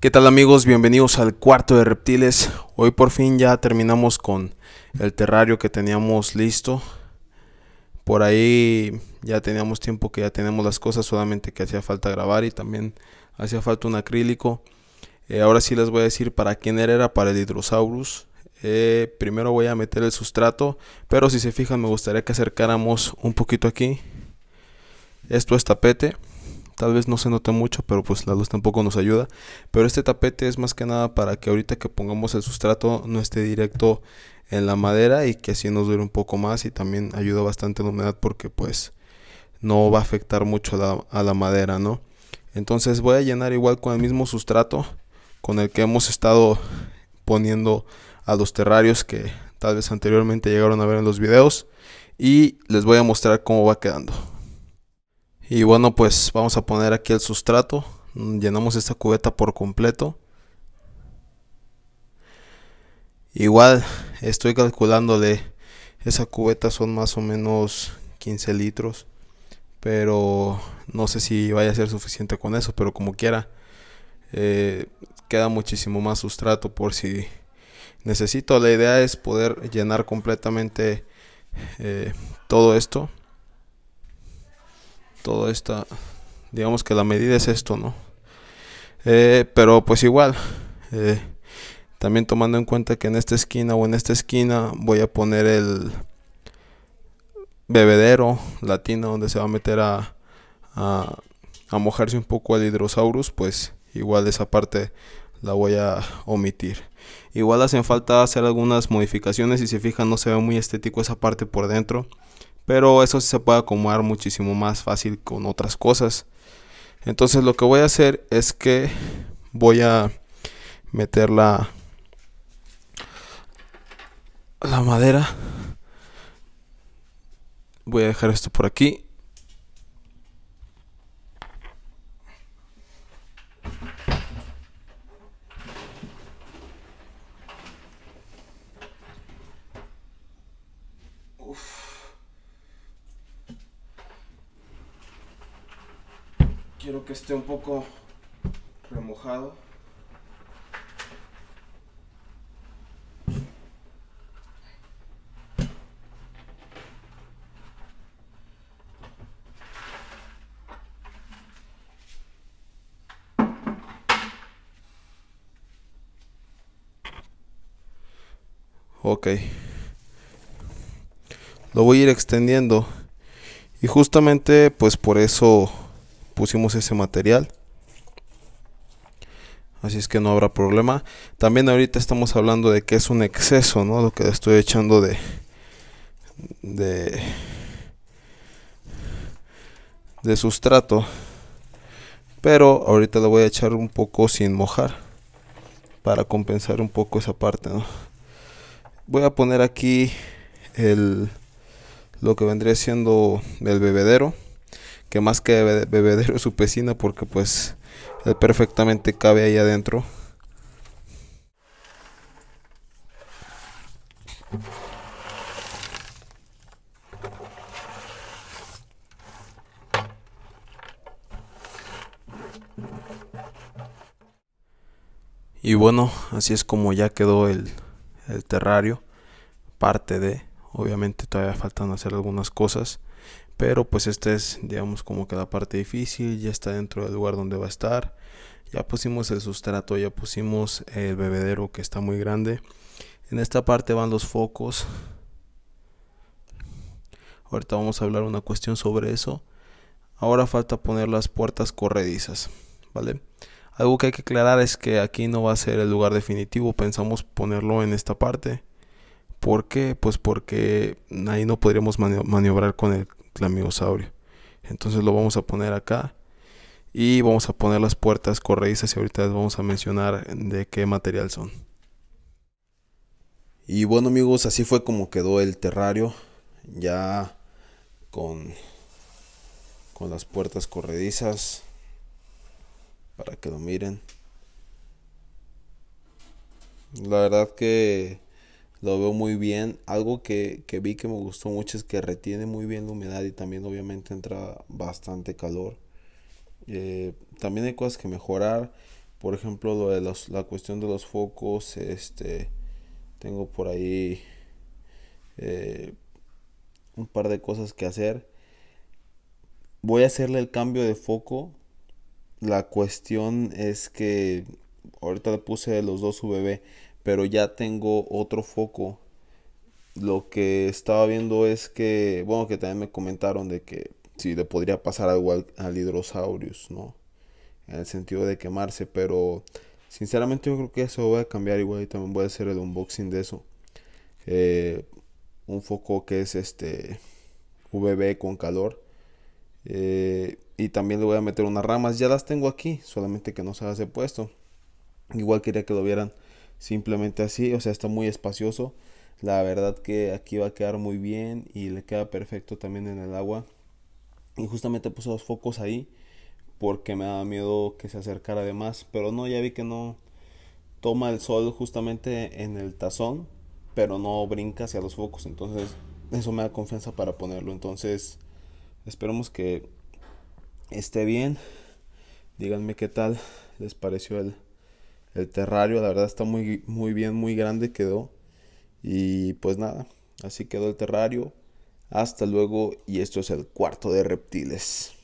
¿Qué tal amigos? Bienvenidos al cuarto de reptiles. Hoy por fin ya terminamos con el terrario que teníamos listo. Por ahí ya teníamos tiempo que ya tenemos las cosas, solamente que hacía falta grabar y también hacía falta un acrílico. Eh, ahora sí les voy a decir para quién era, para el hidrosaurus. Eh, primero voy a meter el sustrato, pero si se fijan me gustaría que acercáramos un poquito aquí. Esto es tapete. Tal vez no se note mucho, pero pues la luz tampoco nos ayuda. Pero este tapete es más que nada para que ahorita que pongamos el sustrato no esté directo en la madera y que así nos dure un poco más y también ayuda bastante la humedad porque pues no va a afectar mucho a la madera, ¿no? Entonces voy a llenar igual con el mismo sustrato con el que hemos estado poniendo a los terrarios que tal vez anteriormente llegaron a ver en los videos y les voy a mostrar cómo va quedando. Y bueno, pues vamos a poner aquí el sustrato. Llenamos esta cubeta por completo. Igual estoy calculándole, esa cubeta son más o menos 15 litros. Pero no sé si vaya a ser suficiente con eso, pero como quiera. Eh, queda muchísimo más sustrato por si necesito. La idea es poder llenar completamente eh, todo esto todo esta, digamos que la medida es esto, ¿no? Eh, pero pues igual, eh, también tomando en cuenta que en esta esquina o en esta esquina voy a poner el bebedero, latino donde se va a meter a, mojarse un poco el hidrosaurus, pues igual esa parte la voy a omitir. Igual hacen falta hacer algunas modificaciones. y Si se fijan, no se ve muy estético esa parte por dentro. Pero eso se puede acomodar muchísimo más fácil con otras cosas. Entonces lo que voy a hacer es que voy a meter la, la madera. Voy a dejar esto por aquí. quiero que esté un poco remojado Ok. Lo voy a ir extendiendo. Y justamente pues por eso pusimos ese material. Así es que no habrá problema. También ahorita estamos hablando de que es un exceso, ¿no? Lo que estoy echando de... De... De sustrato. Pero ahorita lo voy a echar un poco sin mojar. Para compensar un poco esa parte, Voy a poner aquí el... Lo que vendría siendo el bebedero que más que bebedero su piscina porque pues perfectamente cabe ahí adentro. Y bueno, así es como ya quedó el, el terrario, parte de, obviamente todavía faltan hacer algunas cosas pero pues esta es, digamos, como que la parte difícil, ya está dentro del lugar donde va a estar. Ya pusimos el sustrato, ya pusimos el bebedero que está muy grande. En esta parte van los focos. Ahorita vamos a hablar una cuestión sobre eso. Ahora falta poner las puertas corredizas, ¿vale? Algo que hay que aclarar es que aquí no va a ser el lugar definitivo, pensamos ponerlo en esta parte. ¿Por qué? Pues porque ahí no podríamos maniobrar con el, Amigosaurio, Entonces lo vamos a poner acá y vamos a poner las puertas corredizas y ahorita les vamos a mencionar de qué material son. Y bueno amigos, así fue como quedó el terrario ya con, con las puertas corredizas para que lo miren. La verdad que lo veo muy bien. Algo que, vi que me gustó mucho es que retiene muy bien la humedad y también obviamente entra bastante calor. Eh, también hay cosas que mejorar. Por ejemplo, lo de los, la cuestión de los focos. Este, tengo por ahí eh, un par de cosas que hacer. Voy a hacerle el cambio de foco. La cuestión es que ahorita le puse los dos UVB pero ya tengo otro foco. Lo que estaba viendo es que, bueno, que también me comentaron de que si le podría pasar algo al, al hidrosaurius, ¿no? En el sentido de quemarse, pero sinceramente yo creo que eso voy a cambiar igual y también voy a hacer el unboxing de eso. Eh, un foco que es este VB con calor. Eh, y también le voy a meter unas ramas, ya las tengo aquí, solamente que no se las he puesto. Igual quería que lo vieran Simplemente así, o sea, está muy espacioso. La verdad que aquí va a quedar muy bien y le queda perfecto también en el agua. Y justamente puse los focos ahí porque me daba miedo que se acercara de más. Pero no, ya vi que no toma el sol justamente en el tazón, pero no brinca hacia los focos. Entonces eso me da confianza para ponerlo. Entonces esperemos que esté bien. Díganme qué tal les pareció el el terrario, la verdad está muy, muy bien, muy grande quedó. Y pues nada, así quedó el terrario. Hasta luego y esto es el cuarto de reptiles.